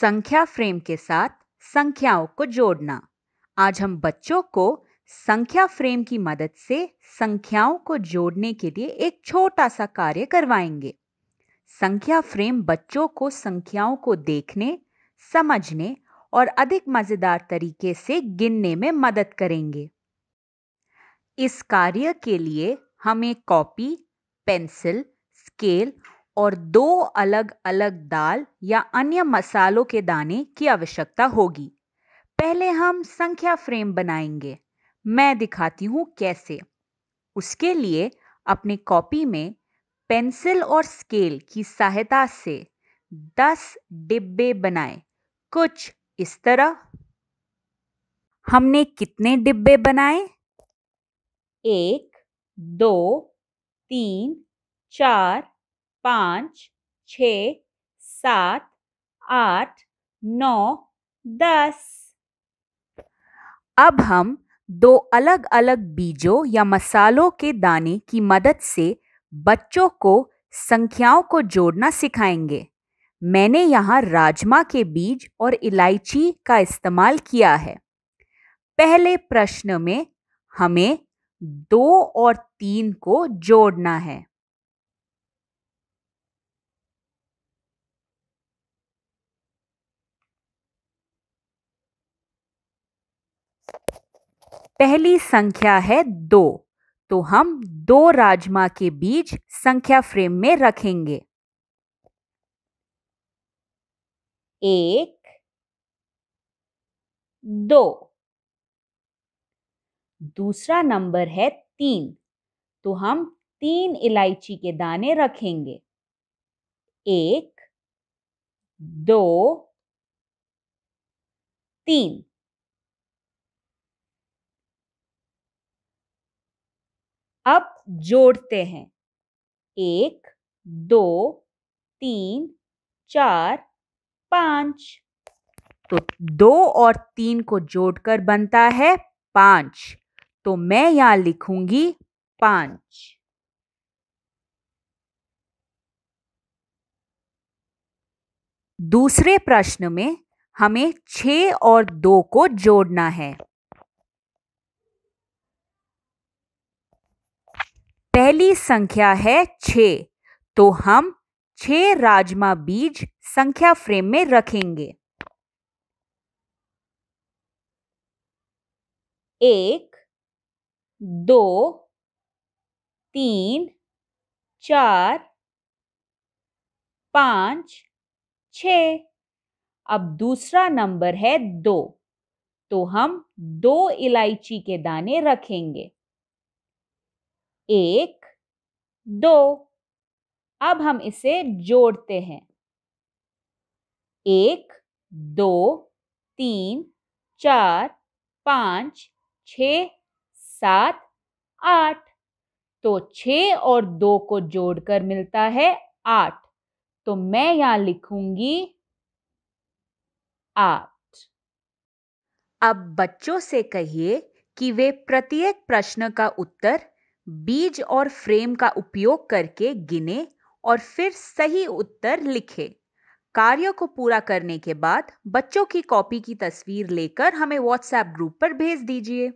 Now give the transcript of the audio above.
संख्या फ्रेम के साथ संख्याओं को जोड़ना आज हम बच्चों को संख्या फ्रेम की मदद से संख्याओं को जोड़ने के लिए एक छोटा सा कार्य करवाएंगे संख्या फ्रेम बच्चों को संख्याओं को देखने समझने और अधिक मज़ेदार तरीके से गिनने में मदद करेंगे इस कार्य के लिए हमें कॉपी पेंसिल स्केल और दो अलग अलग दाल या अन्य मसालों के दाने की आवश्यकता होगी पहले हम संख्या फ्रेम बनाएंगे मैं दिखाती हूँ कैसे उसके लिए अपने कॉपी में पेंसिल और स्केल की सहायता से 10 डिब्बे बनाए कुछ इस तरह हमने कितने डिब्बे बनाए एक दो तीन चार पाँच छ सात आठ नौ दस अब हम दो अलग अलग बीजों या मसालों के दाने की मदद से बच्चों को संख्याओं को जोड़ना सिखाएंगे मैंने यहाँ राजमा के बीज और इलायची का इस्तेमाल किया है पहले प्रश्न में हमें दो और तीन को जोड़ना है पहली संख्या है दो तो हम दो राजमा के बीज संख्या फ्रेम में रखेंगे एक दो दूसरा नंबर है तीन तो हम तीन इलायची के दाने रखेंगे एक दो तीन अब जोड़ते हैं एक दो तीन चार पाँच तो दो और तीन को जोड़कर बनता है पाँच तो मैं यहाँ लिखूंगी पाँच दूसरे प्रश्न में हमें छ और दो को जोड़ना है पहली संख्या है छ तो हम छ राजमा बीज संख्या फ्रेम में रखेंगे एक दो तीन चार पांच छ अब दूसरा नंबर है दो तो हम दो इलायची के दाने रखेंगे एक दो अब हम इसे जोड़ते हैं एक दो तीन चार पाँच छ सात आठ तो छ और दो को जोड़कर मिलता है आठ तो मैं यहाँ लिखूंगी आठ अब बच्चों से कहिए कि वे प्रत्येक प्रश्न का उत्तर बीज और फ्रेम का उपयोग करके गिने और फिर सही उत्तर लिखे कार्य को पूरा करने के बाद बच्चों की कॉपी की तस्वीर लेकर हमें व्हाट्सएप ग्रुप पर भेज दीजिए